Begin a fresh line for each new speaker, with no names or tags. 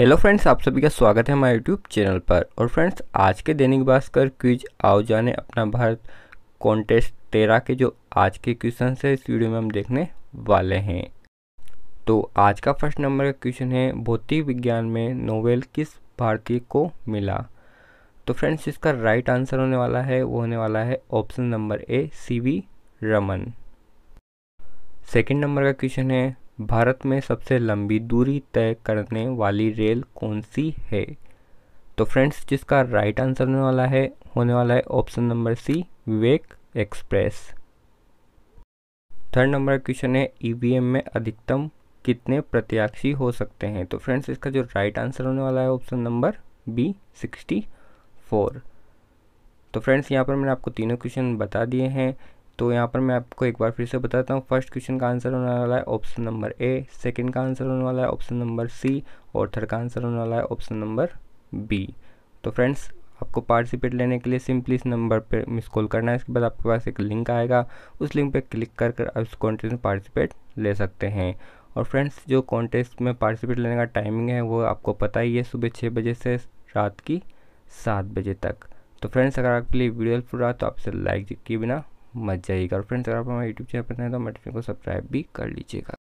hello friends आप सभी का स्वागत है हमारे यूट्यूब चैनल पर और फ्रेंड्स आज के दैनिक भास्कर क्विज आओ जाने अपना भारत कॉन्टेस्ट तेरह के जो आज के क्वेश्चन है इस वीडियो में हम देखने वाले हैं तो आज का फर्स्ट नंबर का क्वेश्चन है भौतिक विज्ञान में नोवेल किस भारतीय को मिला तो फ्रेंड्स इसका राइट आंसर होने वाला है वो होने वाला है option number A C Raman second number का क्वेश्चन है भारत में सबसे लंबी दूरी तय करने वाली रेल कौन सी है तो फ्रेंड्स जिसका राइट आंसर होने वाला है होने वाला है option number C Vivek express third number question है ईवीएम e में अधिकतम कितने प्रत्याशी हो सकते हैं तो फ्रेंड्स इसका जो राइट आंसर होने वाला है option number B sixty four तो फ्रेंड्स यहाँ पर मैंने आपको तीनों क्वेश्चन बता दिए हैं तो यहाँ पर मैं आपको एक बार फिर से बताता हूँ फर्स्ट क्वेश्चन का आंसर होने वाला है ऑप्शन नंबर ए सेकंड का आंसर होने वाला है ऑप्शन नंबर सी और थर्ड का आंसर होने वाला है ऑप्शन नंबर बी तो फ्रेंड्स आपको पार्टिसिपेट लेने के लिए सिंपली इस नंबर पर मिस कॉल करना है इसके बाद आपके पास एक लिंक आएगा उस लिंक पर क्लिक कर कर आप इस कॉन्टेस्ट में पार्टिसिपेट ले सकते हैं और फ्रेंड्स जो कॉन्टेस्ट में पार्टिसिपेट लेने का टाइमिंग है वो आपको पता ही है सुबह छः बजे से रात की सात बजे तक तो फ्रेंड्स अगर आपके लिए वीडियो पूरा तो आपसे लाइक किए बिना मत जाइए और फ्रेंड्स अगर आप हमारे यूट्यूब चैनल पर नए तो मेरे चैनल को सब्सक्राइब भी कर लीजिएगा